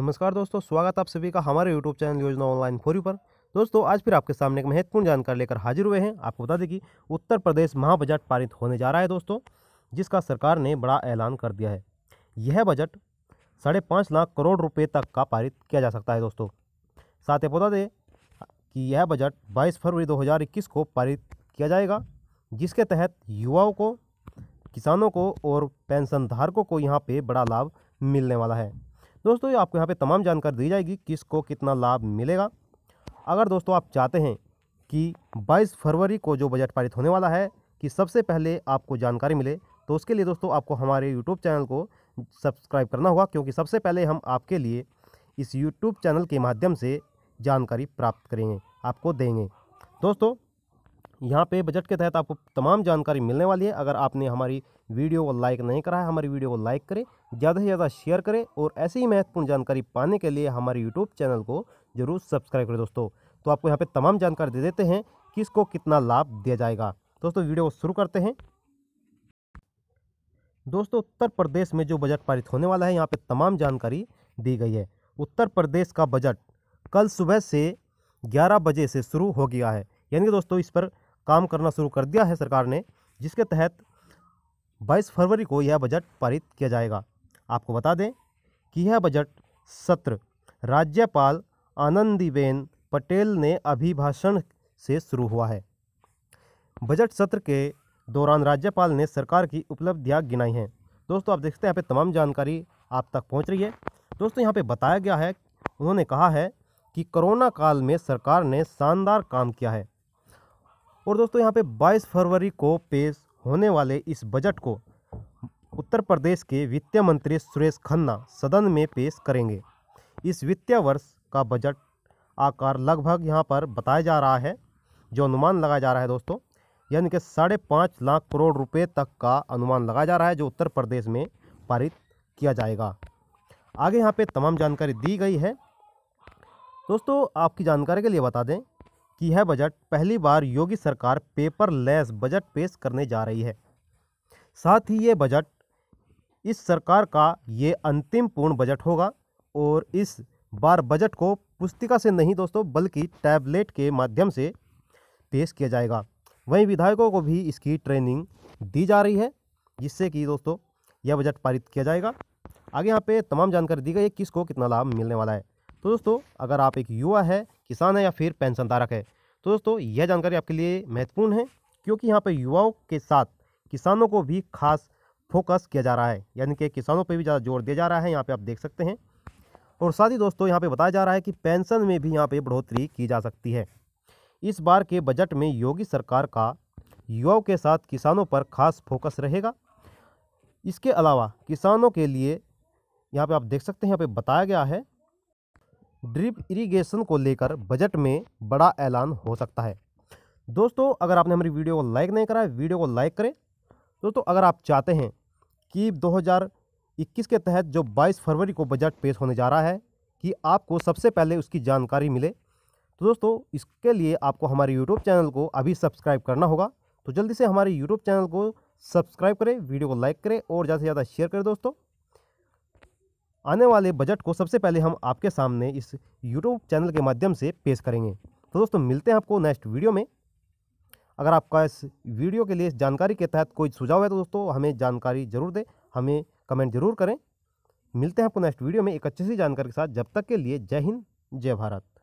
नमस्कार दोस्तों स्वागत आप सभी का हमारे यूट्यूब चैनल योजना ऑनलाइन फोरी पर दोस्तों आज फिर आपके सामने एक महत्वपूर्ण जानकारी लेकर हाजिर हुए हैं आपको बता दें कि उत्तर प्रदेश महाबजट पारित होने जा रहा है दोस्तों जिसका सरकार ने बड़ा ऐलान कर दिया है यह बजट साढ़े पाँच लाख करोड़ रुपये तक का पारित किया जा सकता है दोस्तों साथ ही बता दें कि यह बजट बाईस फरवरी दो को पारित किया जाएगा जिसके तहत युवाओं को किसानों को और पेंशनधारकों को यहाँ पर बड़ा लाभ मिलने वाला है दोस्तों ये आपको यहाँ पे तमाम जानकारी दी जाएगी किसको कितना लाभ मिलेगा अगर दोस्तों आप चाहते हैं कि 22 फरवरी को जो बजट पारित होने वाला है कि सबसे पहले आपको जानकारी मिले तो उसके लिए दोस्तों आपको हमारे यूट्यूब चैनल को सब्सक्राइब करना होगा क्योंकि सबसे पहले हम आपके लिए इस यूट्यूब चैनल के माध्यम से जानकारी प्राप्त करेंगे आपको देंगे दोस्तों यहाँ पे बजट के तहत आपको तमाम जानकारी मिलने वाली है अगर आपने हमारी वीडियो को लाइक नहीं करा है हमारी वीडियो को लाइक करें ज़्यादा से ज़्यादा शेयर करें और ऐसी ही महत्वपूर्ण जानकारी पाने के लिए हमारे यूट्यूब चैनल को जरूर सब्सक्राइब करें दोस्तों तो आपको यहाँ पर तमाम जानकारी दे देते हैं किसको कितना लाभ दिया जाएगा दोस्तों वीडियो को शुरू करते हैं दोस्तों उत्तर प्रदेश में जो बजट पारित होने वाला है यहाँ पर तमाम जानकारी दी गई है उत्तर प्रदेश का बजट कल सुबह से 11 बजे से शुरू हो गया है यानी कि दोस्तों इस पर काम करना शुरू कर दिया है सरकार ने जिसके तहत 22 फरवरी को यह बजट पारित किया जाएगा आपको बता दें कि यह बजट सत्र राज्यपाल आनंदीबेन पटेल ने अभिभाषण से शुरू हुआ है बजट सत्र के दौरान राज्यपाल ने सरकार की उपलब्धियाँ गिनाई हैं दोस्तों आप देखते हैं यहाँ पे तमाम जानकारी आप तक पहुँच रही है दोस्तों यहाँ पे बताया गया है उन्होंने कहा है कि कोरोना काल में सरकार ने शानदार काम किया है और दोस्तों यहाँ पे 22 फरवरी को पेश होने वाले इस बजट को उत्तर प्रदेश के वित्त मंत्री सुरेश खन्ना सदन में पेश करेंगे इस वित्तीय वर्ष का बजट आकार लगभग यहाँ पर बताया जा रहा है जो अनुमान लगाया जा रहा है दोस्तों यानी कि साढ़े पाँच लाख करोड़ रुपए तक का अनुमान लगाया जा रहा है जो उत्तर प्रदेश में पारित किया जाएगा आगे यहाँ पे तमाम जानकारी दी गई है दोस्तों आपकी जानकारी के लिए बता दें कि यह बजट पहली बार योगी सरकार पेपर लेस बजट पेश करने जा रही है साथ ही ये बजट इस सरकार का ये अंतिम पूर्ण बजट होगा और इस बार बजट को पुस्तिका से नहीं दोस्तों बल्कि टैबलेट के माध्यम से पेश किया जाएगा वहीं विधायकों को भी इसकी ट्रेनिंग दी जा रही है जिससे कि दोस्तों यह बजट पारित किया जाएगा आगे यहाँ पे तमाम जानकारी दी गई है किसको कितना लाभ मिलने वाला है तो दोस्तों अगर आप एक युवा है किसान है या फिर पेंशन धारक है तो दोस्तों यह जानकारी आपके लिए महत्वपूर्ण है क्योंकि यहाँ पर युवाओं के साथ किसानों को भी खास फोकस किया जा रहा है यानी कि किसानों पर भी ज़्यादा जोर दिया जा रहा है यहाँ पर आप देख सकते हैं और साथ ही दोस्तों यहाँ पर बताया जा रहा है कि पेंशन में भी यहाँ पर बढ़ोतरी की जा सकती है इस बार के बजट में योगी सरकार का युवाओं के साथ किसानों पर खास फोकस रहेगा इसके अलावा किसानों के लिए यहाँ पे आप देख सकते हैं यहाँ पे बताया गया है ड्रिप इरिगेशन को लेकर बजट में बड़ा ऐलान हो सकता है दोस्तों अगर आपने हमारी वीडियो को लाइक नहीं करा है वीडियो को लाइक करें दोस्तों अगर आप चाहते हैं कि 2021 के तहत जो 22 फरवरी को बजट पेश होने जा रहा है कि आपको सबसे पहले उसकी जानकारी मिले तो दोस्तों इसके लिए आपको हमारे यूट्यूब चैनल को अभी सब्सक्राइब करना होगा तो जल्दी से हमारे यूट्यूब चैनल को सब्सक्राइब करें वीडियो को लाइक करें और ज़्यादा से ज़्यादा शेयर करें दोस्तों आने वाले बजट को सबसे पहले हम आपके सामने इस यूट्यूब चैनल के माध्यम से पेश करेंगे तो दोस्तों मिलते हैं आपको नेक्स्ट वीडियो में अगर आपका इस वीडियो के लिए जानकारी के तहत कोई सुझाव है तो दोस्तों हमें जानकारी जरूर दें हमें कमेंट जरूर करें मिलते हैं आपको नेक्स्ट वीडियो में एक अच्छी सी जानकारी के साथ जब तक के लिए जय हिंद जय भारत